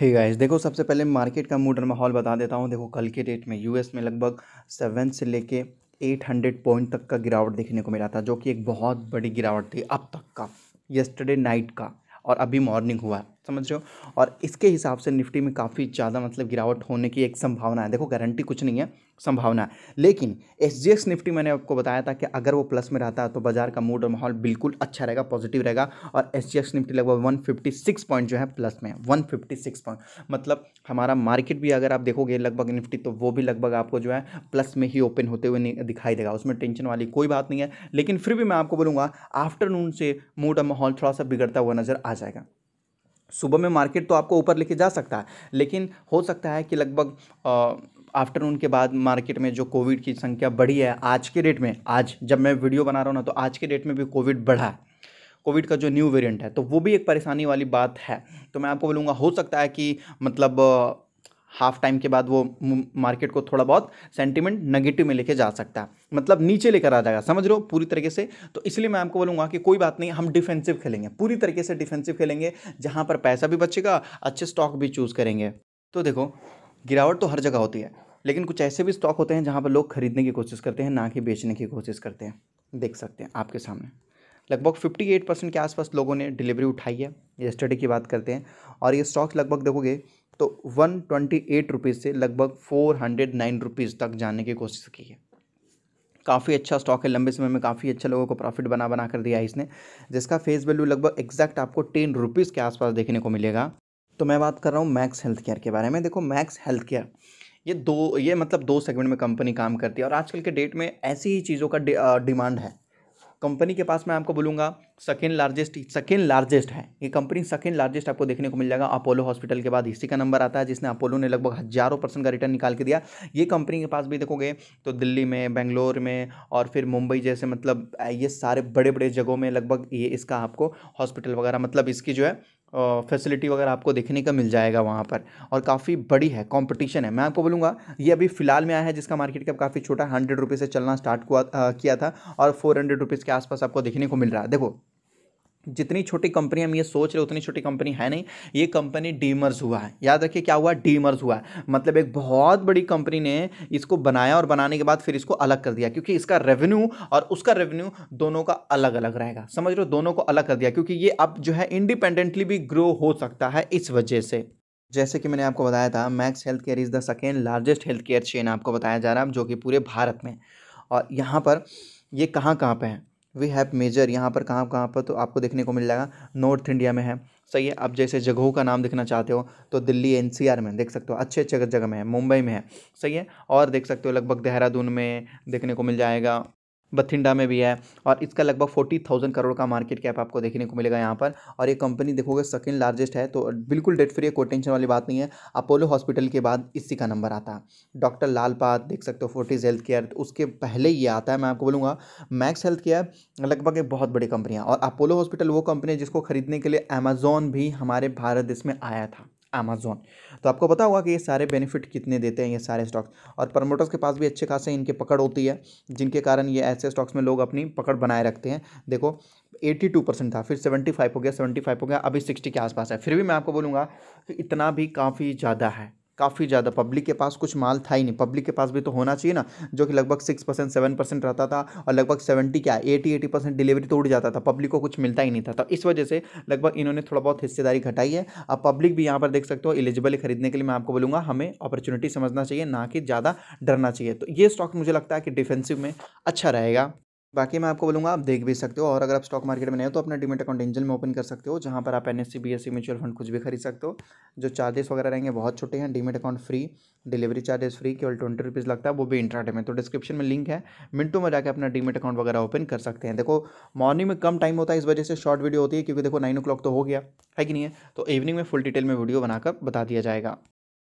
हे hey guys देखो सबसे पहले मार्केट का मूड और माहौल बता देता हूँ देखो कल के डेट में यूएस में लगभग सेवन से लेके एट हंड्रेड पॉइंट तक का गिरावट देखने को मिला था जो कि एक बहुत बड़ी गिरावट थी अब तक का येस्टरडे नाइट का और अभी मॉर्निंग हुआ समझ रहे हो और इसके हिसाब से निफ्टी में काफ़ी ज़्यादा मतलब गिरावट होने की एक संभावना है देखो गारंटी कुछ नहीं है संभावना है लेकिन एस जी निफ्टी मैंने आपको बताया था कि अगर वो प्लस में रहता है तो बाजार का मूड और माहौल बिल्कुल अच्छा रहेगा पॉजिटिव रहेगा और एस निफ्टी लगभग वन फिफ्टी सिक्स पॉइंट जो है प्लस में वन फिफ्टी सिक्स पॉइंट मतलब हमारा मार्केट भी अगर आप देखोगे लगभग निफ्टी तो वो भी लगभग आपको जो है प्लस में ही ओपन होते हुए दिखाई देगा उसमें टेंशन वाली कोई बात नहीं है लेकिन फिर भी मैं आपको बोलूँगा आफ्टरनून से मूड और माहौल थोड़ा सा बिगड़ता हुआ नज़र आ जाएगा सुबह में मार्केट तो आपको ऊपर लेके जा सकता है लेकिन हो सकता है कि लगभग आफ्टरनून के बाद मार्केट में जो कोविड की संख्या बढ़ी है आज के डेट में आज जब मैं वीडियो बना रहा हूँ ना तो आज के डेट में भी कोविड बढ़ा है कोविड का जो न्यू वेरिएंट है तो वो भी एक परेशानी वाली बात है तो मैं आपको बोलूँगा हो सकता है कि मतलब हाफ टाइम के बाद वो मार्केट को थोड़ा बहुत सेंटिमेंट नेगेटिव में लेके जा सकता है मतलब नीचे लेकर आ जाएगा समझ रहे हो पूरी तरीके से तो इसलिए मैं आपको बोलूँगा कि कोई बात नहीं हम डिफेंसिव खेलेंगे पूरी तरीके से डिफेंसिव खेलेंगे जहाँ पर पैसा भी बचेगा अच्छे स्टॉक भी चूज़ करेंगे तो देखो गिरावट तो हर जगह होती है लेकिन कुछ ऐसे भी स्टॉक होते हैं जहाँ पर लोग खरीदने की कोशिश करते हैं ना कि बेचने की कोशिश करते हैं देख सकते हैं आपके सामने लगभग 58 परसेंट के आसपास लोगों ने डिलीवरी उठाई है ये स्टडी की बात करते हैं और ये स्टॉक्स लगभग देखोगे तो वन ट्वेंटी एट रुपीज़ से लगभग फोर हंड्रेड नाइन रुपीज़ तक जाने की कोशिश की है काफ़ी अच्छा स्टॉक है लंबे समय में काफ़ी अच्छा लोगों को प्रॉफिट बना बना कर दिया है इसने जिसका फेस वैल्यू लगभग एग्जैक्ट आपको टेन रुपीज़ के आसपास देखने को मिलेगा तो मैं बात कर रहा हूँ मैक्स हेल्थ केयर के बारे में देखो मैक्स हेल्थ केयर ये दो ये मतलब दो सेगमेंट में कंपनी काम करती है और आजकल के डेट में ऐसी ही चीज़ों का डिमांड है कंपनी के पास मैं आपको बोलूँगा सेकेंड लार्जेस्ट सेकेंड लार्जेस्ट है ये कंपनी सेकेंड लार्जेस्ट आपको देखने को मिल जाएगा अपोलो हॉस्पिटल के बाद इसी का नंबर आता है जिसने अपोलो ने लगभग हज़ारों परसेंट का रिटर्न निकाल के दिया ये कंपनी के पास भी देखोगे तो दिल्ली में बेंगलोर में और फिर मुंबई जैसे मतलब ये सारे बड़े बड़े जगहों में लगभग ये इसका आपको हॉस्पिटल वगैरह मतलब इसकी जो है फैसिलिटी वगैरह आपको देखने का मिल जाएगा वहाँ पर और काफ़ी बड़ी है कंपटीशन है मैं आपको बोलूँगा ये अभी फ़िलहाल में आया है जिसका मार्केट कैप काफ़ी छोटा हंड्रेड रुपीज़ से चलना स्टार्ट हुआ किया था और फोर हंड्रेड रुपीज़ के आसपास आपको देखने को मिल रहा है देखो जितनी छोटी कंपनी हम ये सोच रहे उतनी छोटी कंपनी है नहीं ये कंपनी डीमर्स हुआ है याद रखिए क्या हुआ डीमर्स हुआ है मतलब एक बहुत बड़ी कंपनी ने इसको बनाया और बनाने के बाद फिर इसको अलग कर दिया क्योंकि इसका रेवेन्यू और उसका रेवेन्यू दोनों का अलग अलग रहेगा समझ लो दोनों को अलग कर दिया क्योंकि ये अब जो है इंडिपेंडेंटली भी ग्रो हो सकता है इस वजह से जैसे कि मैंने आपको बताया था Max Health Care is the second largest health care chain आपको बताया जा रहा है जो कि पूरे भारत में और यहाँ पर ये कहाँ कहाँ पर है वी हैव मेजर यहाँ पर कहाँ कहाँ पर तो आपको देखने को मिल जाएगा नॉर्थ इंडिया में है सही है आप जैसे जगहों का नाम देखना चाहते हो तो दिल्ली एनसीआर में देख सकते हो अच्छे अच्छे जगह में है मुंबई में है सही है और देख सकते हो लगभग देहरादून में देखने को मिल जाएगा बथिंडा में भी है और इसका लगभग फोर्टी थाउजेंड करोड़ का मार्केट कैप आपको देखने को मिलेगा यहाँ पर और ये कंपनी देखोगे सेकंड लार्जेस्ट है तो बिल्कुल डेट फ्री है कोई टेंशन वाली बात नहीं है अपोलो हॉस्पिटल के बाद इसी का नंबर आता है डॉक्टर लाल पात देख सकते हो फोर्टीज हेल्थ केयर तो उसके पहले ये आता है मैं आपको बोलूँगा मैक्स हेल्थ केयर लगभग एक बहुत बड़ी कंपनी है और अपोलो हॉस्पिटल वो कंपनी है जिसको खरीदने के लिए अमेजोन भी हमारे भारत देश में आया था अमेजोन तो आपको पता होगा कि ये सारे बेनिफिट कितने देते हैं ये सारे स्टॉक्स और प्रमोटर्स के पास भी अच्छे खासे इनके पकड़ होती है जिनके कारण ये ऐसे स्टॉक्स में लोग अपनी पकड़ बनाए रखते हैं देखो 82 परसेंट था फिर 75 हो गया 75 हो गया अभी 60 के आसपास है फिर भी मैं आपको बोलूँगा कि इतना भी काफ़ी ज़्यादा है काफ़ी ज़्यादा पब्लिक के पास कुछ माल था ही नहीं पब्लिक के पास भी तो होना चाहिए ना जो कि लगभग सिक्स परसेंट सेवन परसेंट रहता था और लगभग सेवेंटी क्या एटी एटी परसेंट डिलीवरी तो उड़ जाता था पब्लिक को कुछ मिलता ही नहीं था तो इस वजह से लगभग इन्होंने थोड़ा बहुत हिस्सेदारी घटाई है अब पब्लिक भी यहाँ पर देख सकते हो एलिजिबल है खरीदने के लिए मैं आपको बोलूँगा हमें अपॉर्चुनिटी समझना चाहिए ना कि ज़्यादा डरना चाहिए तो ये स्टॉक मुझे लगता है कि डिफेंसिव में अच्छा रहेगा बाकी मैं आपको बोलूँगा आप देख भी सकते हो और अगर आप स्टॉक मार्केट में नहीं हो तो अपना डिमेट अकाउंट एंजल में ओपन कर सकते हो जहाँ पर आप N S C B S C mutual fund कुछ भी खरीद सकते हो जो चार्जेस वगैरह रहेंगे बहुत छोटे हैं demat account free delivery charges free केवल ट्वेंटी रुपीज़ लगता है वो भी इंट्राडे में तो डिस्क्रिप्शन में लिंक है मिनटों में जाकर अपना डिमेट अकाउंट वगैरह ओपन कर सकते हैं देखो मॉर्निंग में कम टाइम होता है इस वजह से शॉर्ट वीडियो होती है क्योंकि देखो नाइन ओ तो हो गया है कि नहीं है तो इवनिंग में फुल डिटेल में वीडियो बनाकर बता दिया जाएगा